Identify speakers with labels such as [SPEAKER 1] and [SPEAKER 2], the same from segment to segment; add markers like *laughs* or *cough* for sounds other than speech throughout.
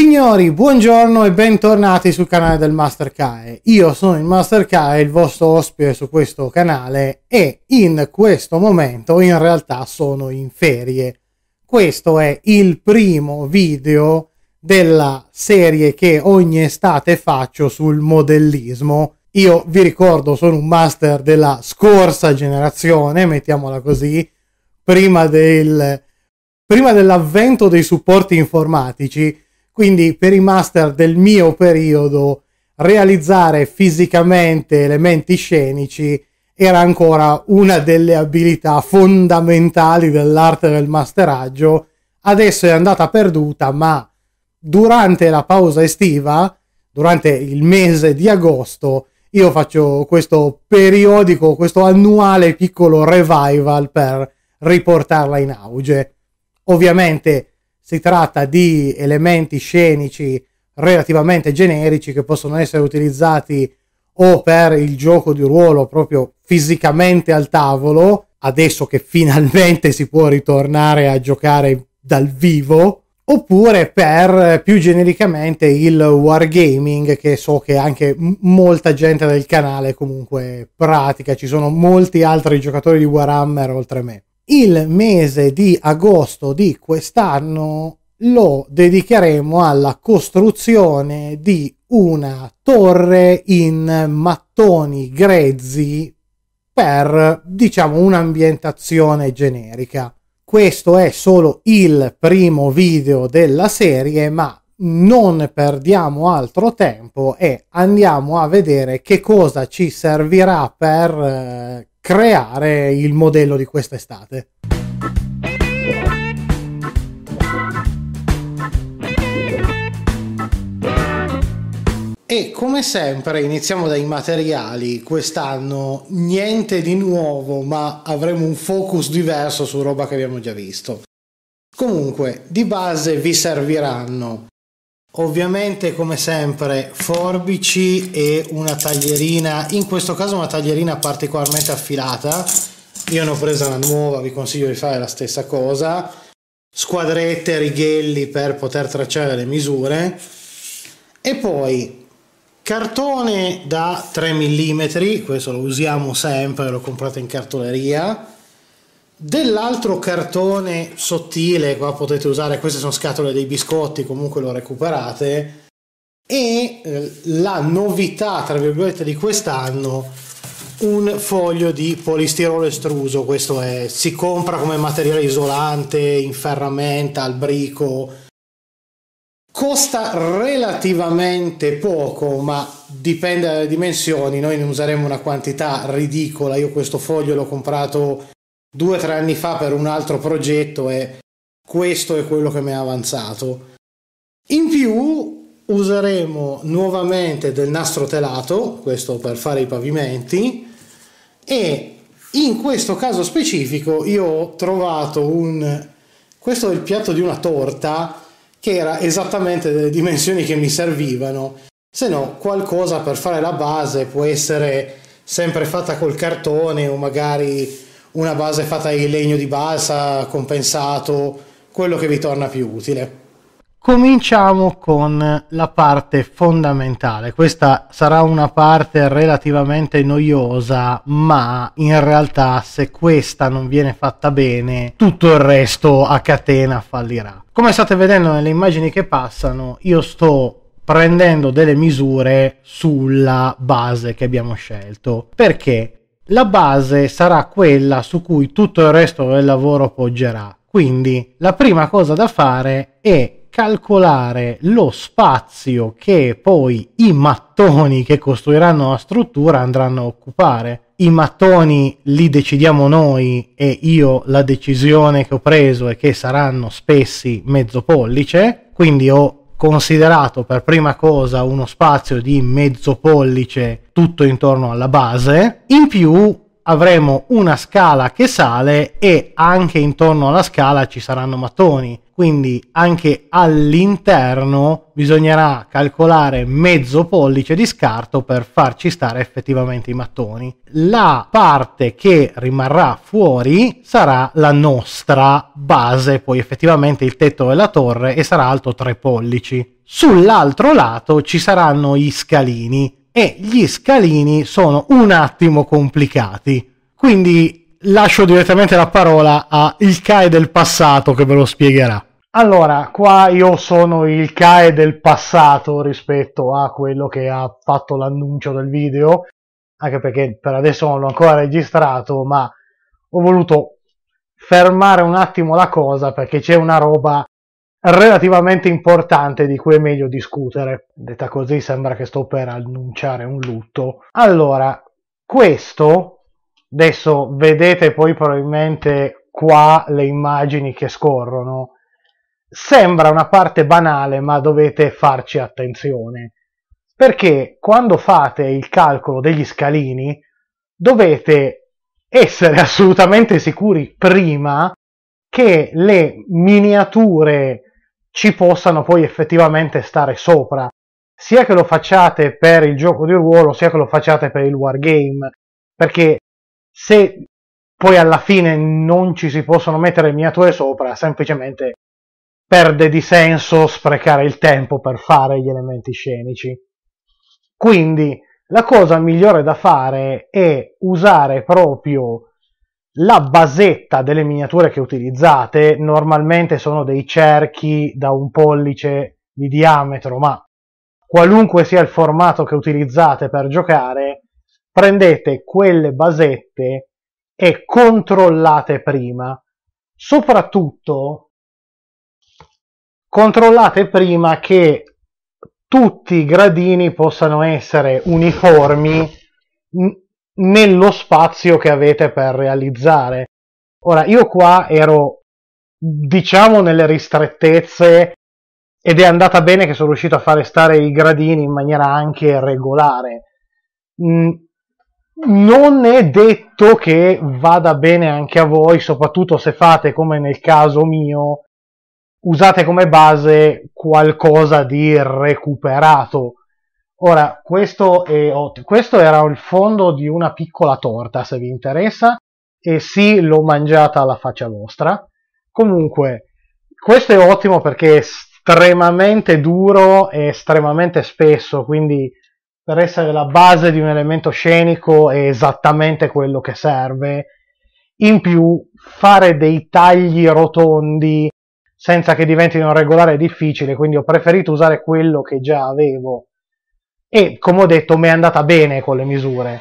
[SPEAKER 1] Signori, buongiorno e bentornati sul canale del Master Kae. Io sono il Master Kae, il vostro ospite su questo canale e in questo momento in realtà sono in ferie. Questo è il primo video della serie che ogni estate faccio sul modellismo. Io vi ricordo, sono un master della scorsa generazione, mettiamola così, prima, del, prima dell'avvento dei supporti informatici quindi per i master del mio periodo realizzare fisicamente elementi scenici era ancora una delle abilità fondamentali dell'arte del masteraggio. Adesso è andata perduta, ma durante la pausa estiva, durante il mese di agosto, io faccio questo periodico, questo annuale piccolo revival per riportarla in auge. Ovviamente si tratta di elementi scenici relativamente generici che possono essere utilizzati o per il gioco di ruolo proprio fisicamente al tavolo, adesso che finalmente si può ritornare a giocare dal vivo, oppure per più genericamente il wargaming che so che anche molta gente del canale comunque pratica, ci sono molti altri giocatori di Warhammer oltre me il mese di agosto di quest'anno lo dedicheremo alla costruzione di una torre in mattoni grezzi per diciamo un'ambientazione generica. Questo è solo il primo video della serie, ma non perdiamo altro tempo e andiamo a vedere che cosa ci servirà per eh, creare il modello di quest'estate. E come sempre iniziamo dai materiali, quest'anno niente di nuovo ma avremo un focus diverso su roba che abbiamo già visto. Comunque di base vi serviranno ovviamente come sempre forbici e una taglierina in questo caso una taglierina particolarmente affilata io ne ho presa una nuova vi consiglio di fare la stessa cosa squadrette righelli per poter tracciare le misure e poi cartone da 3 mm questo lo usiamo sempre lo comprate in cartoleria dell'altro cartone sottile qua potete usare queste sono scatole dei biscotti comunque lo recuperate e eh, la novità tra virgolette di quest'anno un foglio di polistirolo estruso questo è si compra come materiale isolante in ferramenta al brico costa relativamente poco ma dipende dalle dimensioni noi ne useremo una quantità ridicola io questo foglio l'ho comprato due o tre anni fa per un altro progetto e questo è quello che mi ha avanzato. In più useremo nuovamente del nastro telato, questo per fare i pavimenti, e in questo caso specifico io ho trovato un... questo è il piatto di una torta che era esattamente delle dimensioni che mi servivano, se no qualcosa per fare la base può essere sempre fatta col cartone o magari una base fatta di legno di balsa compensato, quello che vi torna più utile. Cominciamo con la parte fondamentale. Questa sarà una parte relativamente noiosa, ma in realtà se questa non viene fatta bene, tutto il resto a catena fallirà. Come state vedendo nelle immagini che passano, io sto prendendo delle misure sulla base che abbiamo scelto. Perché? la base sarà quella su cui tutto il resto del lavoro poggerà. Quindi la prima cosa da fare è calcolare lo spazio che poi i mattoni che costruiranno la struttura andranno a occupare. I mattoni li decidiamo noi e io la decisione che ho preso è che saranno spessi mezzo pollice, quindi ho considerato per prima cosa uno spazio di mezzo pollice tutto intorno alla base, in più avremo una scala che sale e anche intorno alla scala ci saranno mattoni quindi anche all'interno bisognerà calcolare mezzo pollice di scarto per farci stare effettivamente i mattoni. La parte che rimarrà fuori sarà la nostra base, poi effettivamente il tetto della torre e sarà alto 3 pollici. Sull'altro lato ci saranno gli scalini e gli scalini sono un attimo complicati. Quindi lascio direttamente la parola al Kai del passato che ve lo spiegherà. Allora, qua io sono il CAE del passato rispetto a quello che ha fatto l'annuncio del video, anche perché per adesso non l'ho ancora registrato, ma ho voluto fermare un attimo la cosa perché c'è una roba relativamente importante di cui è meglio discutere. Detta così sembra che sto per annunciare un lutto. Allora, questo, adesso vedete poi probabilmente qua le immagini che scorrono, sembra una parte banale, ma dovete farci attenzione, perché quando fate il calcolo degli scalini dovete essere *laughs* assolutamente sicuri prima che le miniature ci possano poi effettivamente stare sopra, sia che lo facciate per il gioco di ruolo, sia che lo facciate per il wargame, perché se poi alla fine non ci si possono mettere miniature sopra, semplicemente perde di senso sprecare il tempo per fare gli elementi scenici. Quindi la cosa migliore da fare è usare proprio la basetta delle miniature che utilizzate, normalmente sono dei cerchi da un pollice di diametro, ma qualunque sia il formato che utilizzate per giocare, prendete quelle basette e controllate prima. Soprattutto controllate prima che tutti i gradini possano essere uniformi nello spazio che avete per realizzare. Ora, io qua ero, diciamo, nelle ristrettezze ed è andata bene che sono riuscito a fare stare i gradini in maniera anche regolare. Non è detto che vada bene anche a voi, soprattutto se fate come nel caso mio usate come base qualcosa di recuperato. Ora, questo, è, questo era il fondo di una piccola torta, se vi interessa, e sì, l'ho mangiata alla faccia vostra. Comunque, questo è ottimo perché è estremamente duro e estremamente spesso, quindi per essere la base di un elemento scenico è esattamente quello che serve. In più, fare dei tagli rotondi senza che diventino regolare è difficile, quindi ho preferito usare quello che già avevo. E come ho detto, mi è andata bene con le misure.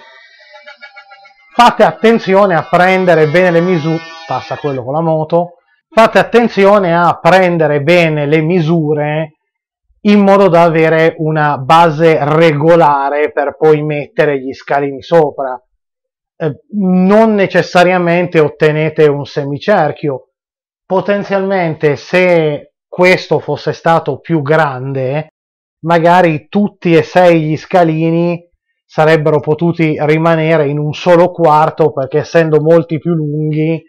[SPEAKER 1] Fate attenzione a prendere bene le misure. Passa quello con la moto. Fate attenzione a prendere bene le misure in modo da avere una base regolare per poi mettere gli scalini sopra. Eh, non necessariamente ottenete un semicerchio, potenzialmente se questo fosse stato più grande, magari tutti e sei gli scalini sarebbero potuti rimanere in un solo quarto perché essendo molti più lunghi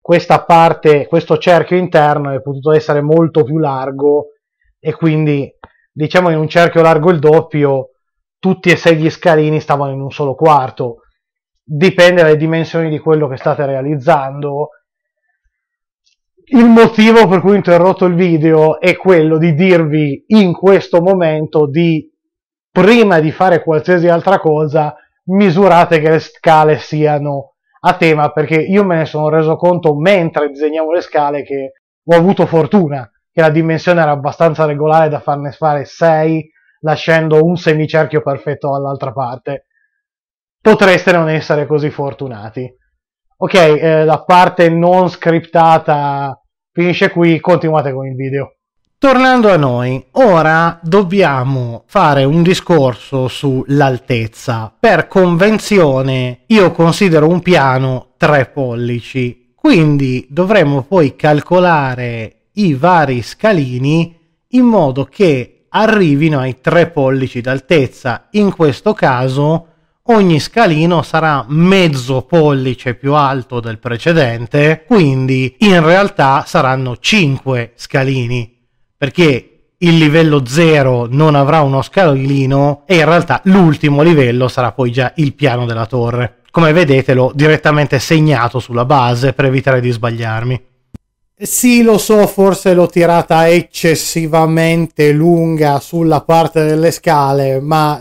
[SPEAKER 1] questa parte, questo cerchio interno è potuto essere molto più largo e quindi diciamo in un cerchio largo il doppio tutti e sei gli scalini stavano in un solo quarto dipende dalle dimensioni di quello che state realizzando il motivo per cui ho interrotto il video è quello di dirvi in questo momento di, prima di fare qualsiasi altra cosa, misurate che le scale siano a tema, perché io me ne sono reso conto mentre disegnavo le scale che ho avuto fortuna, che la dimensione era abbastanza regolare da farne fare 6, lasciando un semicerchio perfetto all'altra parte. Potreste non essere così fortunati. Ok, eh, la parte non scriptata finisce qui, continuate con il video. Tornando a noi, ora dobbiamo fare un discorso sull'altezza. Per convenzione io considero un piano 3 pollici, quindi dovremmo poi calcolare i vari scalini in modo che arrivino ai 3 pollici d'altezza. In questo caso ogni scalino sarà mezzo pollice più alto del precedente, quindi in realtà saranno 5 scalini, perché il livello 0 non avrà uno scalino e in realtà l'ultimo livello sarà poi già il piano della torre. Come vedete l'ho direttamente segnato sulla base per evitare di sbagliarmi. Sì, lo so, forse l'ho tirata eccessivamente lunga sulla parte delle scale, ma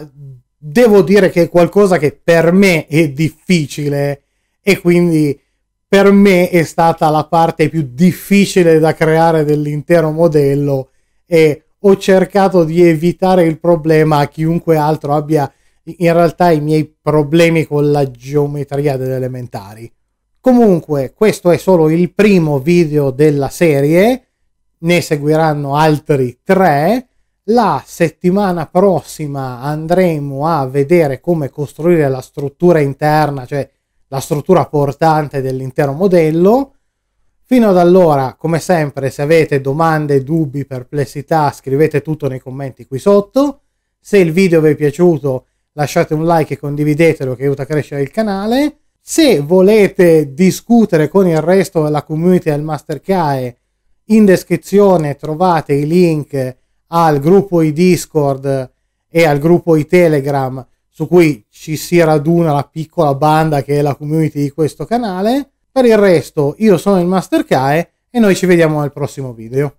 [SPEAKER 1] devo dire che è qualcosa che per me è difficile e quindi per me è stata la parte più difficile da creare dell'intero modello e ho cercato di evitare il problema a chiunque altro abbia in realtà i miei problemi con la geometria delle elementari. Comunque, questo è solo il primo video della serie, ne seguiranno altri tre la settimana prossima andremo a vedere come costruire la struttura interna, cioè la struttura portante dell'intero modello. Fino ad allora, come sempre, se avete domande, dubbi, perplessità, scrivete tutto nei commenti qui sotto. Se il video vi è piaciuto, lasciate un like e condividetelo che aiuta a crescere il canale. Se volete discutere con il resto della community del Mastercae, in descrizione trovate i link al gruppo i Discord e al gruppo i Telegram su cui ci si raduna la piccola banda che è la community di questo canale. Per il resto io sono il Master Kae e noi ci vediamo nel prossimo video.